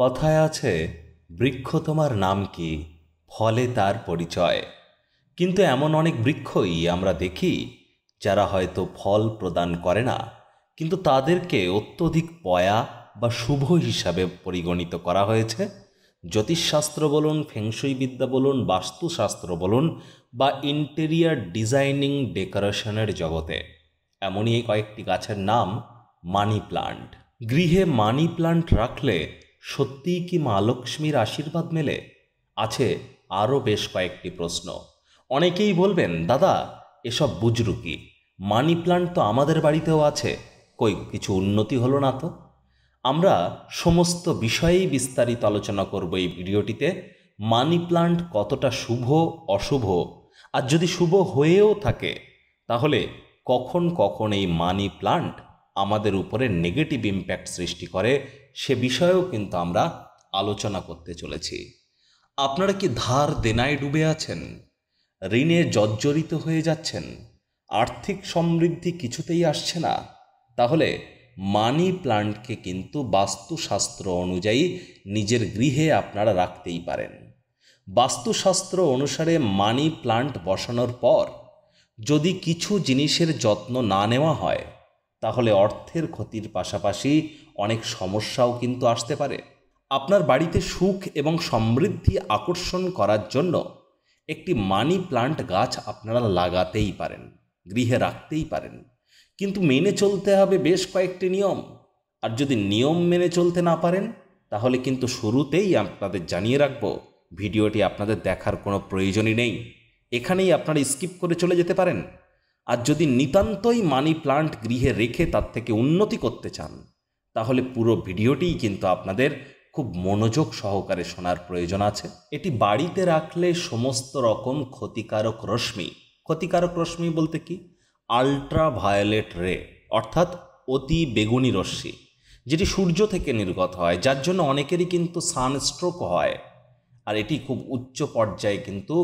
কথায় আছে বৃক্ষ তোমার নাম কি ফলে তার পরিচয় কিন্তু এমন অনেক বৃক্ষই আমরা দেখি যারা হয়তো ফল প্রদান করে না কিন্তু তাদেরকে অত্যধিক পয়া বা শুভ হিসাবে পরিগণিত করা হয়েছে জ্যোতিষশাস্ত্র বলুন ফেংশুই বিদ্যা বলুন বাস্তুশাস্ত্র বলুন বা ইন্টেরিয়ার ডিজাইনিং ডেকোরেশনের জগতে এমনই কয়েকটি গাছের নাম মানি প্লান্ট গৃহে মানি প্লান্ট রাখলে সত্যিই কি মা লক্ষ্মীর আশীর্বাদ মেলে আছে আরও বেশ কয়েকটি প্রশ্ন অনেকেই বলবেন দাদা এসব বুজরুকি মানি প্লান্ট তো আমাদের বাড়িতেও আছে কই কিছু উন্নতি হলো না তো আমরা সমস্ত বিষয়েই বিস্তারিত আলোচনা করব এই ভিডিওটিতে মানি প্লান্ট কতটা শুভ অশুভ আর যদি শুভ হয়েও থাকে তাহলে কখন কখন এই মানি প্লান্ট আমাদের উপরে নেগেটিভ ইম্প্যাক্ট সৃষ্টি করে সে বিষয়েও কিন্তু আমরা আলোচনা করতে চলেছি আপনারা কি ধার দেনায় ডুবে আছেন ঋণে জর্জরিত হয়ে যাচ্ছেন আর্থিক সমৃদ্ধি কিছুতেই আসছে না তাহলে মানি প্লান্টকে কিন্তু বাস্তুশাস্ত্র অনুযায়ী নিজের গৃহে আপনারা রাখতেই পারেন বাস্তুশাস্ত্র অনুসারে মানি প্লান্ট বসানোর পর যদি কিছু জিনিসের যত্ন না নেওয়া হয় তাহলে অর্থের ক্ষতির পাশাপাশি অনেক সমস্যাও কিন্তু আসতে পারে আপনার বাড়িতে সুখ এবং সমৃদ্ধি আকর্ষণ করার জন্য একটি মানি প্লান্ট গাছ আপনারা লাগাতেই পারেন গৃহে রাখতেই পারেন কিন্তু মেনে চলতে হবে বেশ কয়েকটি নিয়ম আর যদি নিয়ম মেনে চলতে না পারেন তাহলে কিন্তু শুরুতেই আপনাদের জানিয়ে রাখব ভিডিওটি আপনাদের দেখার কোনো প্রয়োজনই নেই এখানেই আপনারা স্কিপ করে চলে যেতে পারেন আর যদি নিতান্তই মানি প্লান্ট গৃহে রেখে তার থেকে উন্নতি করতে চান তাহলে পুরো ভিডিওটিই কিন্তু আপনাদের খুব মনোযোগ সহকারে শোনার প্রয়োজন আছে এটি বাড়িতে রাখলে সমস্ত রকম ক্ষতিকারক রশ্মি ক্ষতিকারক রশ্মি বলতে কি আল্ট্রা ভায়োলেট রে অর্থাৎ অতি বেগুনি রশ্মি যেটি সূর্য থেকে নির্গত হয় যার জন্য অনেকেরই কিন্তু সানস্ট্রোক হয় আর এটি খুব উচ্চ পর্যায়ে কিন্তু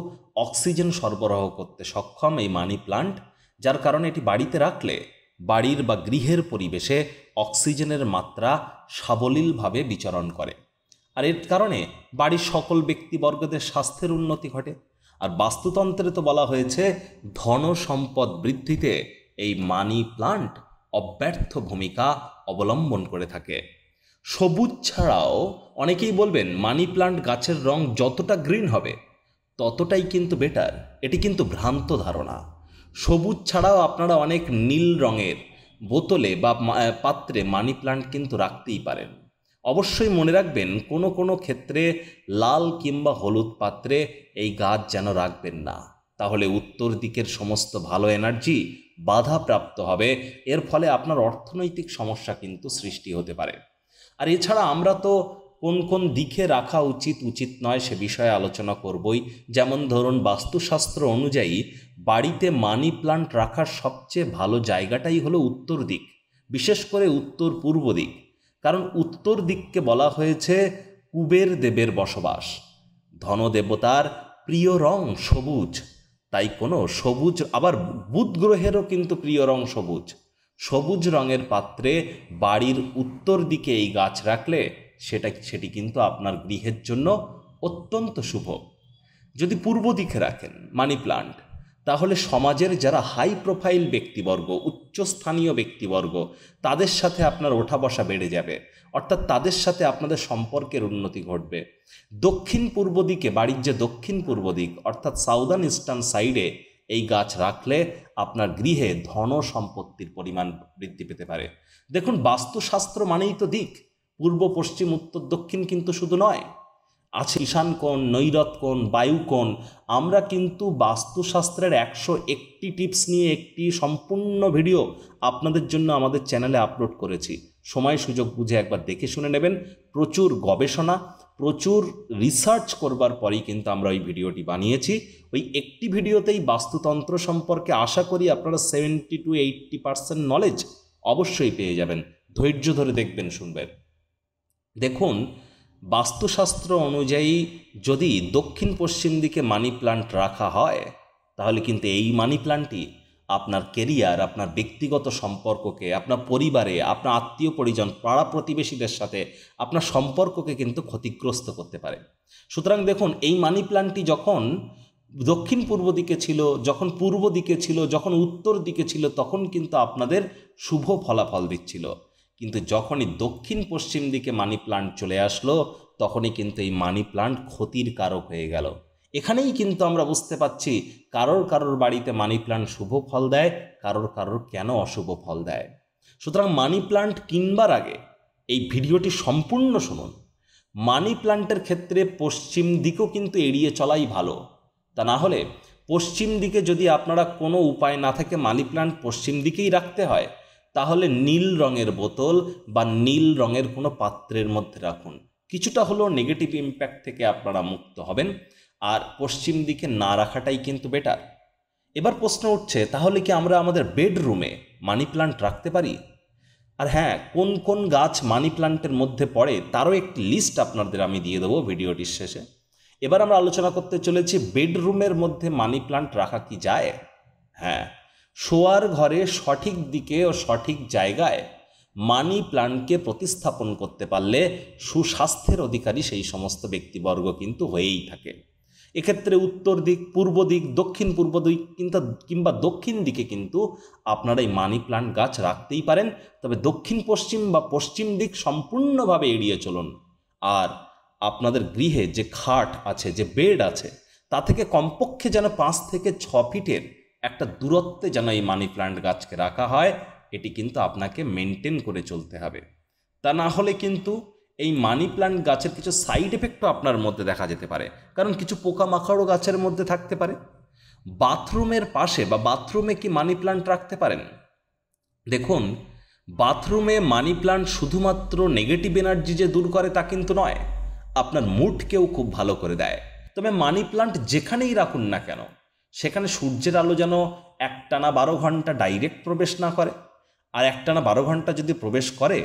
অক্সিজেন সরবরাহ করতে সক্ষম এই মানি প্লান্ট যার কারণে এটি বাড়িতে রাখলে বাড়ির বা গৃহের পরিবেশে অক্সিজেনের মাত্রা সাবলীলভাবে বিচরণ করে আর এর কারণে বাড়ির সকল ব্যক্তিবর্গদের স্বাস্থ্যের উন্নতি ঘটে আর বাস্তুতন্ত্রে তো বলা হয়েছে ধন সম্পদ বৃদ্ধিতে এই মানি প্লান্ট অব্যর্থ ভূমিকা অবলম্বন করে থাকে সবুজ ছাড়াও অনেকেই বলবেন মানি প্লান্ট গাছের রং যতটা গ্রিন হবে ততটাই কিন্তু বেটার এটি কিন্তু ভ্রান্ত ধারণা সবুজ ছাড়াও আপনারা অনেক নীল রঙের বোতলে বা পাত্রে মানি প্লান্ট কিন্তু রাখতেই পারেন অবশ্যই মনে রাখবেন কোনো কোনো ক্ষেত্রে লাল কিংবা হলুদ পাত্রে এই গাছ যেন রাখবেন না তাহলে উত্তর দিকের সমস্ত ভালো এনার্জি বাধাপ্রাপ্ত হবে এর ফলে আপনার অর্থনৈতিক সমস্যা কিন্তু সৃষ্টি হতে পারে আর এছাড়া আমরা তো কোন কোন দিকে রাখা উচিত উচিত নয় সে বিষয়ে আলোচনা করবই যেমন ধরুন বাস্তুশাস্ত্র অনুযায়ী বাড়িতে মানি প্লান্ট রাখার সবচেয়ে ভালো জায়গাটাই হলো উত্তর দিক বিশেষ করে উত্তর পূর্ব দিক কারণ উত্তর দিককে বলা হয়েছে কুবের দেবের বসবাস ধনদেবতার প্রিয় রং সবুজ তাই কোনো সবুজ আবার বুধ গ্রহেরও কিন্তু প্রিয় রং সবুজ সবুজ রঙের পাত্রে বাড়ির উত্তর দিকে এই গাছ রাখলে সেটা সেটি কিন্তু আপনার গৃহের জন্য অত্যন্ত শুভ যদি পূর্ব দিকে রাখেন মানি প্লান্ট তাহলে সমাজের যারা হাই প্রোফাইল ব্যক্তিবর্গ উচ্চস্থানীয় ব্যক্তিবর্গ তাদের সাথে আপনার ওঠা বসা বেড়ে যাবে অর্থাৎ তাদের সাথে আপনাদের সম্পর্কের উন্নতি ঘটবে দক্ষিণ পূর্ব দিকে বাড়ির যে দক্ষিণ পূর্ব দিক অর্থাৎ সাউদার্ন ইস্টার্ন সাইডে এই গাছ রাখলে আপনার গৃহে ধন সম্পত্তির পরিমাণ বৃদ্ধি পেতে পারে দেখুন বাস্তুশাস্ত্র মানেই তো দিক পূর্ব পশ্চিম উত্তর দক্ষিণ কিন্তু শুধু নয় আছে ঈশান কোণ নৈরত কোণ বায়ু কোণ আমরা কিন্তু বাস্তুশাস্ত্রের একশো একটি টিপস নিয়ে একটি সম্পূর্ণ ভিডিও আপনাদের জন্য আমাদের চ্যানেলে আপলোড করেছি সময় সুযোগ বুঝে একবার দেখে শুনে নেবেন প্রচুর গবেষণা প্রচুর রিসার্চ করবার পরেই কিন্তু আমরা ওই ভিডিওটি বানিয়েছি ওই একটি ভিডিওতেই বাস্তুতন্ত্র সম্পর্কে আশা করি আপনারা seventy two eighty percent knowledge অবশ্যই পেয়ে যাবেন ধৈর্য ধরে দেখবেন শুনবেন দেখুন বাস্তুশাস্ত্র অনুযায়ী যদি দক্ষিণ পশ্চিম দিকে মানি প্লান্ট রাখা হয় তাহলে কিন্তু এই মানি প্লান্টটি আপনার কেরিয়ার আপনার ব্যক্তিগত সম্পর্ককে আপনার পরিবারে আপনার আত্মীয় পরিজন পাড়া প্রতিবেশীদের সাথে আপনার সম্পর্ককে কিন্তু ক্ষতিগ্রস্ত করতে পারে সুতরাং দেখুন এই মানি প্লান্টটি যখন দক্ষিণ পূর্ব দিকে ছিল যখন পূর্ব দিকে ছিল যখন উত্তর দিকে ছিল তখন কিন্তু আপনাদের শুভ ফলাফল দিচ্ছিল কিন্তু যখনই দক্ষিণ পশ্চিম দিকে মানি প্লান্ট চলে আসলো তখনই কিন্তু এই মানি প্লান্ট ক্ষতির কারক হয়ে গেল এখানেই কিন্তু আমরা বুঝতে পাচ্ছি কারোর কারোর বাড়িতে মানি প্লান্ট শুভ ফল দেয় কারোর কারোর কেন অশুভ ফল দেয় সুতরাং মানি প্লান্ট কিনবার আগে এই ভিডিওটি সম্পূর্ণ শুনুন মানি প্লান্টের ক্ষেত্রে পশ্চিম দিকও কিন্তু এড়িয়ে চলাই ভালো তা না হলে পশ্চিম দিকে যদি আপনারা কোনো উপায় না থাকে মানি প্লান্ট পশ্চিম দিকেই রাখতে হয় তাহলে নীল রঙের বোতল বা নীল রঙের কোনো পাত্রের মধ্যে রাখুন কিছুটা হলেও নেগেটিভ ইম্প্যাক্ট থেকে আপনারা মুক্ত হবেন আর পশ্চিম দিকে না রাখাটাই কিন্তু বেটার এবার প্রশ্ন উঠছে তাহলে কি আমরা আমাদের বেডরুমে মানি প্লান্ট রাখতে পারি আর হ্যাঁ কোন কোন গাছ মানি প্লান্টের মধ্যে পড়ে তারও একটি লিস্ট আপনাদের আমি দিয়ে দেবো ভিডিওটির শেষে এবার আমরা আলোচনা করতে চলেছি বেডরুমের মধ্যে মানি প্লান্ট রাখা কি যায় হ্যাঁ শোয়ার ঘরে সঠিক দিকে ও সঠিক জায়গায় মানি প্লান্টকে প্রতিস্থাপন করতে পারলে সুস্বাস্থ্যের অধিকারী সেই সমস্ত ব্যক্তিবর্গ কিন্তু হয়েই থাকে এক্ষেত্রে উত্তর দিক পূর্ব দিক দক্ষিণ পূর্ব দিক কিন্তু কিংবা দক্ষিণ দিকে কিন্তু আপনারা এই মানি প্লান্ট গাছ রাখতেই পারেন তবে দক্ষিণ পশ্চিম বা পশ্চিম দিক সম্পূর্ণভাবে এড়িয়ে চলুন আর আপনাদের গৃহে যে খাট আছে যে বেড আছে তা থেকে কমপক্ষে যেন পাঁচ থেকে ছ ফিটের একটা দূরত্বে যেন এই মানি প্ল্যান্ট গাছকে রাখা হয় এটি কিন্তু আপনাকে মেনটেন করে চলতে হবে তা না হলে কিন্তু এই মানি প্ল্যান্ট গাছের কিছু সাইড এফেক্টও আপনার মধ্যে দেখা যেতে পারে কারণ কিছু পোকামাকড়ও গাছের মধ্যে থাকতে পারে বাথরুমের পাশে বা বাথরুমে কি মানি প্ল্যান্ট রাখতে পারেন দেখুন বাথরুমে মানি প্ল্যান্ট শুধুমাত্র নেগেটিভ এনার্জি যে দূর করে তা কিন্তু নয় আপনার মুডকেও খুব ভালো করে দেয় তবে মানি প্ল্যান্ট যেখানেই রাখুন না কেন সেখানে সূর্যের আলো যেন একটানা বারো ঘন্টা ডাইরেক্ট প্রবেশ না করে আর একটানা বারো ঘন্টা যদি প্রবেশ করে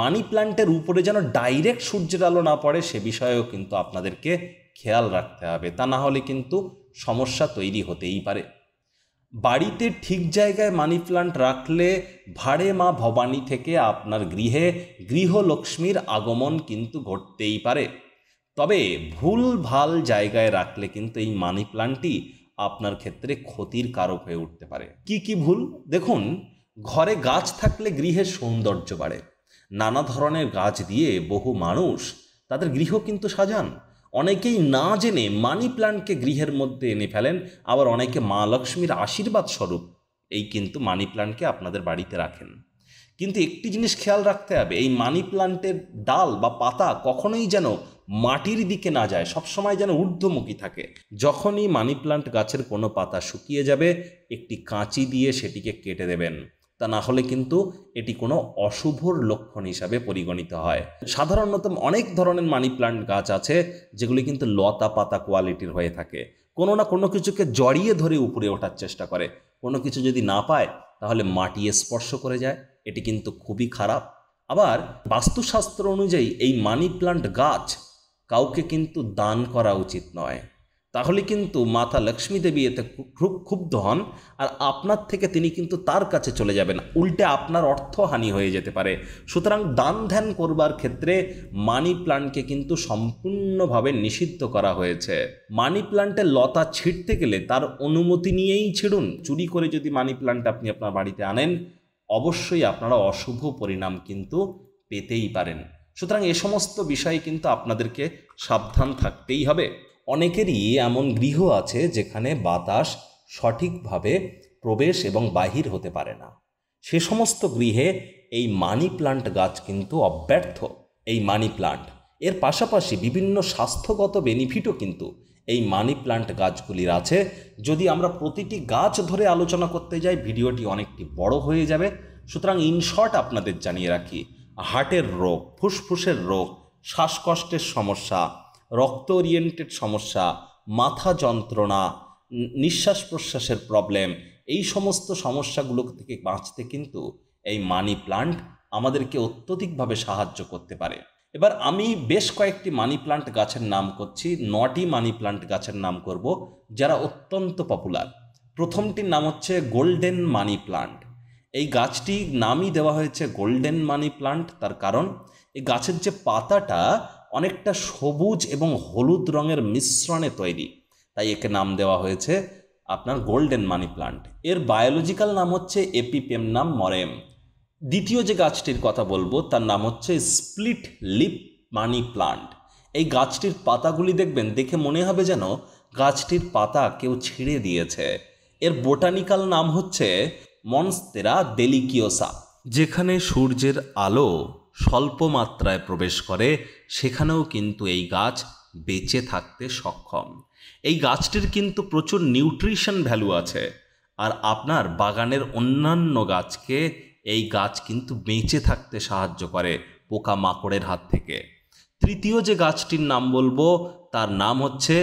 মানি প্ল্যান্টের উপরে যেন ডাইরেক্ট সূর্যের আলো না পড়ে সে বিষয়েও কিন্তু আপনাদেরকে খেয়াল রাখতে হবে তা না হলে কিন্তু সমস্যা তৈরি হতেই পারে বাড়িতে ঠিক জায়গায় মানি প্লান্ট রাখলে ভাড়ে মা ভবানী থেকে আপনার গৃহে গৃহলক্ষ্মীর আগমন কিন্তু ঘটতেই পারে তবে ভুল ভাল জায়গায় রাখলে কিন্তু এই মানি প্লান্টটি আপনার ক্ষেত্রে ক্ষতির কারক হয়ে উঠতে পারে কি কি ভুল দেখুন ঘরে গাছ থাকলে গৃহের সৌন্দর্য বাড়ে নানা ধরনের গাছ দিয়ে বহু মানুষ তাদের গৃহ কিন্তু সাজান অনেকেই না জেনে মানি প্ল্যান্টকে গৃহের মধ্যে এনে ফেলেন আবার অনেকে মা লক্ষ্মীর আশীর্বাদ স্বরূপ এই কিন্তু মানি প্ল্যান্টকে আপনাদের বাড়িতে রাখেন কিন্তু একটি জিনিস খেয়াল রাখতে হবে এই মানি প্লান্টের ডাল বা পাতা কখনোই যেন মাটির দিকে না যায় সবসময় যেন ঊর্ধ্বমুখী থাকে যখনই মানি প্লান্ট গাছের কোনো পাতা শুকিয়ে যাবে একটি কাঁচি দিয়ে সেটিকে কেটে দেবেন তা না হলে কিন্তু এটি কোনো অশুভর লক্ষণ হিসাবে পরিগণিত হয় সাধারণত অনেক ধরনের মানি প্লান্ট গাছ আছে যেগুলি কিন্তু লতা পাতা কোয়ালিটির হয়ে থাকে কোনো না কোনো কিছুকে জড়িয়ে ধরে উপরে ওঠার চেষ্টা করে কোনো কিছু যদি না পায় তাহলে মাটি স্পর্শ করে যায় এটি কিন্তু খুবই খারাপ আবার বাস্তুশাস্ত্র অনুযায়ী এই মানি প্লান্ট গাছ কাউকে কিন্তু দান করা উচিত নয় তাহলে কিন্তু মাতা লক্ষ্মী দেবী এতে খুব ক্ষুব্ধ হন আর আপনার থেকে তিনি কিন্তু তার কাছে চলে যাবেন উল্টে আপনার অর্থহানি হয়ে যেতে পারে সুতরাং দান ধ্যান করবার ক্ষেত্রে মানি প্লান্টকে কিন্তু সম্পূর্ণভাবে নিষিদ্ধ করা হয়েছে মানি প্লান্টের লতা ছিঁড়তে গেলে তার অনুমতি নিয়েই ছিঁড়ুন চুরি করে যদি মানি প্লান্ট আপনি আপনার বাড়িতে আনেন অবশ্যই আপনারা অশুভ পরিণাম কিন্তু পেতেই পারেন সুতরাং এ সমস্ত বিষয়ে কিন্তু আপনাদেরকে সাবধান থাকতেই হবে অনেকেরই এমন গৃহ আছে যেখানে বাতাস সঠিকভাবে প্রবেশ এবং বাহির হতে পারে না সে সমস্ত গৃহে এই মানি প্লান্ট গাছ কিন্তু অব্যর্থ এই মানি প্লান্ট এর পাশাপাশি বিভিন্ন স্বাস্থ্যগত বেনিফিটও কিন্তু এই মানি প্লান্ট গাছগুলির আছে যদি আমরা প্রতিটি গাছ ধরে আলোচনা করতে যাই ভিডিওটি অনেকটি বড় হয়ে যাবে সুতরাং ইনশর্ট আপনাদের জানিয়ে রাখি হার্টের রোগ ফুসফুসের রোগ শ্বাসকষ্টের সমস্যা রক্ত ওরিয়েন্টেড সমস্যা মাথা যন্ত্রণা নিঃশ্বাস প্রশ্বাসের প্রবলেম এই সমস্ত সমস্যাগুলো থেকে বাঁচতে কিন্তু এই মানি প্লান্ট আমাদেরকে অত্যধিকভাবে সাহায্য করতে পারে এবার আমি বেশ কয়েকটি মানি প্লান্ট গাছের নাম করছি নটি মানি প্লান্ট গাছের নাম করব যারা অত্যন্ত পপুলার প্রথমটির নাম হচ্ছে গোল্ডেন মানি প্লান্ট এই গাছটি নামই দেওয়া হয়েছে গোল্ডেন মানি প্লান্ট তার কারণ এই গাছের যে পাতাটা অনেকটা সবুজ এবং হলুদ রঙের মিশ্রণে তৈরি তাই একে নাম দেওয়া হয়েছে আপনার গোল্ডেন মানি প্লান্ট এর বায়োলজিক্যাল নাম হচ্ছে এপিপেম নাম মরেম দ্বিতীয় যে গাছটির কথা বলবো তার নাম হচ্ছে স্প্লিট লিপ মানি প্লান্ট এই গাছটির পাতাগুলি দেখবেন দেখে মনে হবে যেন গাছটির পাতা কেউ ছিঁড়ে দিয়েছে এর বোটানিক্যাল নাম হচ্ছে মনস্তেরা দেলিকিওসা যেখানে সূর্যের আলো স্বল্প মাত্রায় প্রবেশ করে সেখানেও কিন্তু এই গাছ বেঁচে থাকতে সক্ষম এই গাছটির কিন্তু প্রচুর নিউট্রিশন ভ্যালু আছে আর আপনার বাগানের অন্যান্য গাছকে এই গাছ কিন্তু বেঁচে থাকতে সাহায্য করে পোকা মাকড়ের হাত থেকে তৃতীয় যে গাছটির নাম বলবো তার নাম হচ্ছে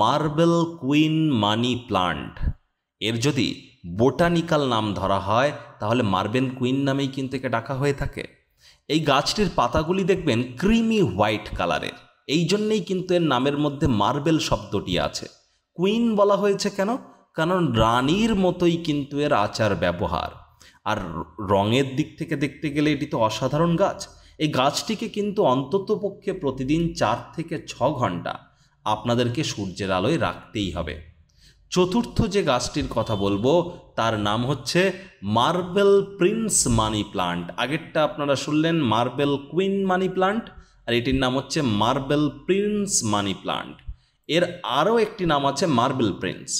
মার্বেল কুইন মানি প্লান্ট এর যদি বোটানিক্যাল নাম ধরা হয় তাহলে মার্বেল কুইন নামেই কিন্তু একে ডাকা হয়ে থাকে এই গাছটির পাতাগুলি দেখবেন ক্রিমি হোয়াইট কালারের এই জন্যেই কিন্তু এর নামের মধ্যে মার্বেল শব্দটি আছে কুইন বলা হয়েছে কেন কারণ রানীর মতোই কিন্তু এর আচার ব্যবহার আর রঙের দিক থেকে দেখতে গেলে এটি তো অসাধারণ গাছ এই গাছটিকে কিন্তু অন্ততপক্ষে প্রতিদিন চার থেকে ছ ঘন্টা আপনাদেরকে সূর্যের আলোয় রাখতেই হবে চতুর্থ যে গাছটির কথা বলবো তার নাম হচ্ছে মার্বেল প্রিন্স মানি প্লান্ট আগেরটা আপনারা শুনলেন মার্বেল কুইন মানি প্লান্ট আর এটির নাম হচ্ছে মার্বেল প্রিন্স মানি প্লান্ট এর আরও একটি নাম আছে মার্বেল প্রিন্স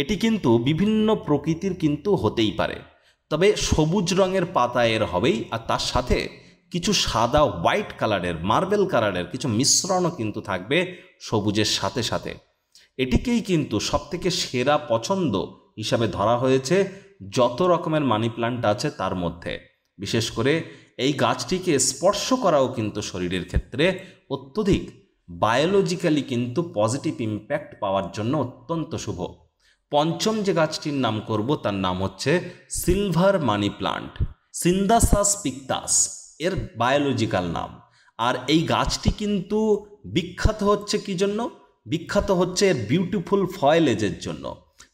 এটি কিন্তু বিভিন্ন প্রকৃতির কিন্তু হতেই পারে তবে সবুজ রঙের পাতা এর হবেই আর তার সাথে কিছু সাদা হোয়াইট কালারের মার্বেল কালারের কিছু মিশ্রণও কিন্তু থাকবে সবুজের সাথে সাথে এটিকেই কিন্তু সবথেকে সেরা পছন্দ হিসাবে ধরা হয়েছে যত রকমের মানি প্লান্ট আছে তার মধ্যে বিশেষ করে এই গাছটিকে স্পর্শ করাও কিন্তু শরীরের ক্ষেত্রে অত্যধিক বায়োলজিক্যালি কিন্তু পজিটিভ ইম্প্যাক্ট পাওয়ার জন্য অত্যন্ত শুভ পঞ্চম যে গাছটির নাম করব তার নাম হচ্ছে সিলভার মানি প্লান্ট সিন্দাসাস পিকতাস এর বায়োলজিক্যাল নাম আর এই গাছটি কিন্তু বিখ্যাত হচ্ছে কি জন্য বিখ্যাত হচ্ছে এর বিউটিফুল ফয়েলেজের জন্য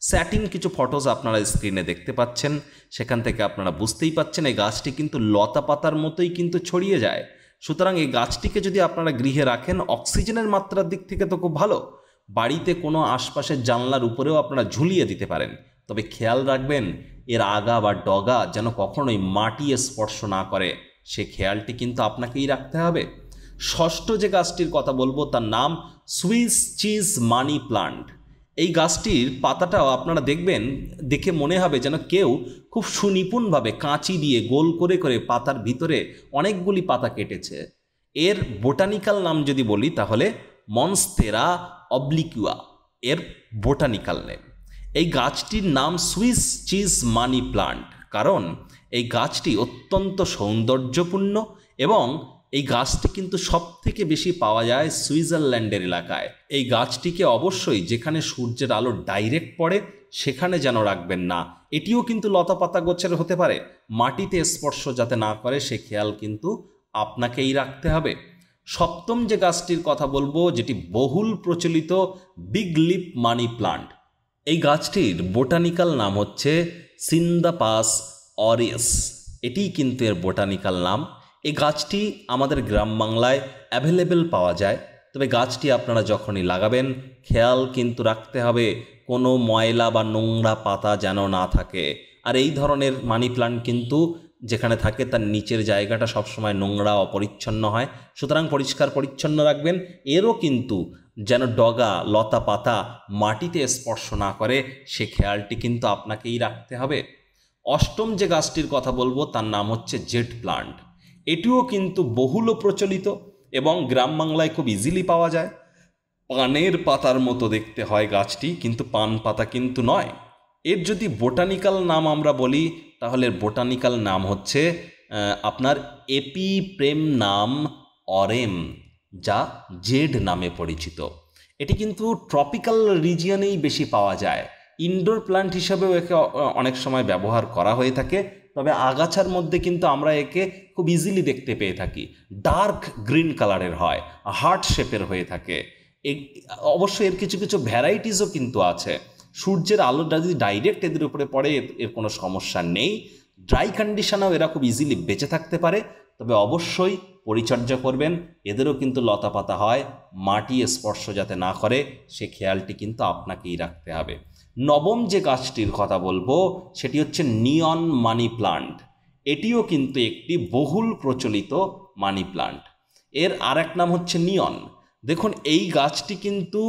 স্যাটিন কিছু ফটোস আপনারা স্ক্রিনে দেখতে পাচ্ছেন সেখান থেকে আপনারা বুঝতেই পাচ্ছেন এই গাছটি কিন্তু লতা পাতার মতোই কিন্তু ছড়িয়ে যায় সুতরাং এই গাছটিকে যদি আপনারা গৃহে রাখেন অক্সিজেনের মাত্রার দিক থেকে তো খুব ভালো বাড়িতে কোনো আশপাশের জানলার উপরেও আপনারা ঝুলিয়ে দিতে পারেন তবে খেয়াল রাখবেন এর আগা বা ডগা যেন কখনোই মাটি স্পর্শ না করে সে খেয়ালটি কিন্তু আপনাকেই রাখতে হবে ষষ্ঠ যে গাছটির কথা বলবো তার নাম সুইস চিজ মানি প্লান্ট এই গাছটির পাতাটাও আপনারা দেখবেন দেখে মনে হবে যেন কেউ খুব সুনিপুণভাবে কাঁচি দিয়ে গোল করে করে পাতার ভিতরে অনেকগুলি পাতা কেটেছে এর বোটানিক্যাল নাম যদি বলি তাহলে মনস্তেরা অবলিকুয়া এর বোটানিক্যাল নেম এই গাছটির নাম সুইস চিজ মানি প্লান্ট কারণ এই গাছটি অত্যন্ত সৌন্দর্যপূর্ণ এবং এই গাছটি কিন্তু সব থেকে বেশি পাওয়া যায় সুইজারল্যান্ডের এলাকায় এই গাছটিকে অবশ্যই যেখানে সূর্যের আলো ডাইরেক্ট পড়ে সেখানে যেন রাখবেন না এটিও কিন্তু লতা পাতা গোছের হতে পারে মাটিতে স্পর্শ যাতে না করে সে খেয়াল কিন্তু আপনাকেই রাখতে হবে সপ্তম যে গাছটির কথা বলবো যেটি বহুল প্রচলিত বিগ লিপ মানি প্লান্ট এই গাছটির বোটানিক্যাল নাম হচ্ছে সিন্দাপাস অরিয়াস এটিই কিন্তু এর বোটানিক্যাল নাম এই গাছটি আমাদের গ্রাম বাংলায় অ্যাভেলেবেল পাওয়া যায় তবে গাছটি আপনারা যখনই লাগাবেন খেয়াল কিন্তু রাখতে হবে কোনো ময়লা বা নোংরা পাতা যেন না থাকে আর এই ধরনের মানি প্লান্ট কিন্তু যেখানে থাকে তার নিচের জায়গাটা সবসময় নোংরা অপরিচ্ছন্ন হয় সুতরাং পরিষ্কার পরিচ্ছন্ন রাখবেন এরও কিন্তু যেন ডগা লতা পাতা মাটিতে স্পর্শ না করে সে খেয়ালটি কিন্তু আপনাকেই রাখতে হবে অষ্টম যে গাছটির কথা বলবো তার নাম হচ্ছে জেট প্লান্ট এটিও কিন্তু বহুল প্রচলিত এবং গ্রাম বাংলায় খুব ইজিলি পাওয়া যায় পানের পাতার মতো দেখতে হয় গাছটি কিন্তু পান পাতা কিন্তু নয় এর যদি বোটানিক্যাল নাম আমরা বলি তাহলে বোটানিক্যাল নাম হচ্ছে আপনার এপি প্রেম নাম অরেম যা জেড নামে পরিচিত এটি কিন্তু ট্রপিক্যাল রিজিয়নেই বেশি পাওয়া যায় ইনডোর প্ল্যান্ট হিসাবেও একে অনেক সময় ব্যবহার করা হয়ে থাকে তবে আগাছার মধ্যে কিন্তু আমরা একে খুব ইজিলি দেখতে পেয়ে থাকি ডার্ক গ্রিন কালারের হয় হার্ট শেপের হয়ে থাকে অবশ্য এর কিছু কিছু ভ্যারাইটিসও কিন্তু আছে সূর্যের আলোটা যদি ডাইরেক্ট এদের উপরে পড়ে এর কোনো সমস্যা নেই ড্রাই কন্ডিশনেও এরা খুব ইজিলি বেঁচে থাকতে পারে তবে অবশ্যই পরিচর্যা করবেন এদেরও কিন্তু লতা পাতা হয় মাটি স্পর্শ যাতে না করে সে খেয়ালটি কিন্তু আপনাকেই রাখতে হবে নবম যে গাছটির কথা বলবো সেটি হচ্ছে নিয়ন মানি প্লান্ট এটিও কিন্তু একটি বহুল প্রচলিত মানি প্লান্ট এর আর এক নাম হচ্ছে নিয়ন দেখুন এই গাছটি কিন্তু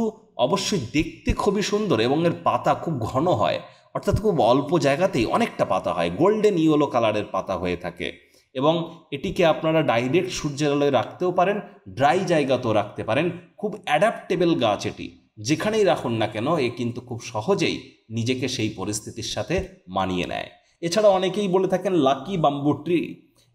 অবশ্যই দেখতে খুবই সুন্দর এবং এর পাতা খুব ঘন হয় অর্থাৎ খুব অল্প জায়গাতেই অনেকটা পাতা হয় গোল্ডেন ইয়েলো কালারের পাতা হয়ে থাকে এবং এটিকে আপনারা ডাইরেক্ট সূর্যের আলোয় রাখতেও পারেন ড্রাই জায়গাতেও রাখতে পারেন খুব অ্যাডাপ্টেবল গাছ এটি যেখানেই রাখুন না কেন এ কিন্তু খুব সহজেই নিজেকে সেই পরিস্থিতির সাথে মানিয়ে নেয় এছাড়া অনেকেই বলে থাকেন লাকি বাম্বু ট্রি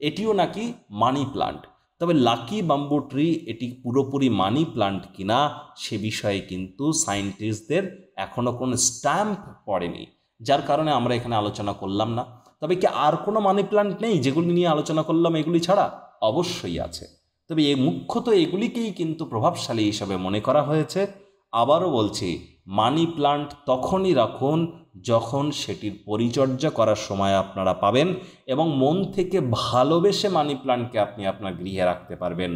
এটিও নাকি মানি প্লান্ট তবে লাকি বাম্বু ট্রি এটি পুরোপুরি মানি প্লান্ট কিনা সে বিষয়ে কিন্তু সায়েন্টিস্টদের এখনও কোনো স্ট্যাম্প পড়েনি যার কারণে আমরা এখানে আলোচনা করলাম না তবে কি আর কোনো মানি প্লান্ট নেই যেগুলি নিয়ে আলোচনা করলাম এগুলি ছাড়া অবশ্যই আছে তবে এ মুখ্যত এগুলিকেই কিন্তু প্রভাবশালী হিসাবে মনে করা হয়েছে আবারও বলছি মানি প্লান্ট তখনই রাখুন যখন সেটির পরিচর্যা করার সময় আপনারা পাবেন এবং মন থেকে ভালোবেসে মানি প্লান্টকে আপনি আপনার গৃহে রাখতে পারবেন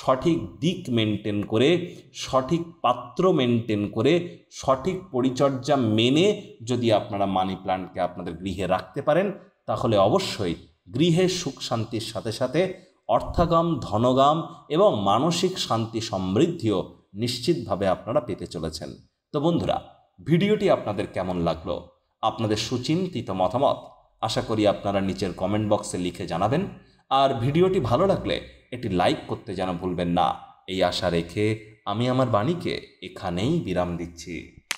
সঠিক দিক মেনটেন করে সঠিক পাত্র মেনটেন করে সঠিক পরিচর্যা মেনে যদি আপনারা মানি প্লান্টকে আপনাদের গৃহে রাখতে পারেন তাহলে অবশ্যই গৃহে সুখ শান্তির সাথে সাথে অর্থাগাম ধনগাম এবং মানসিক শান্তি সমৃদ্ধিও নিশ্চিতভাবে আপনারা পেতে চলেছেন তো বন্ধুরা ভিডিওটি আপনাদের কেমন লাগলো আপনাদের সুচিন্তিত মতামত আশা করি আপনারা নিচের কমেন্ট বক্সে লিখে জানাবেন আর ভিডিওটি ভালো লাগলে এটি লাইক করতে যেন ভুলবেন না এই আশা রেখে আমি আমার বাণীকে এখানেই বিরাম দিচ্ছি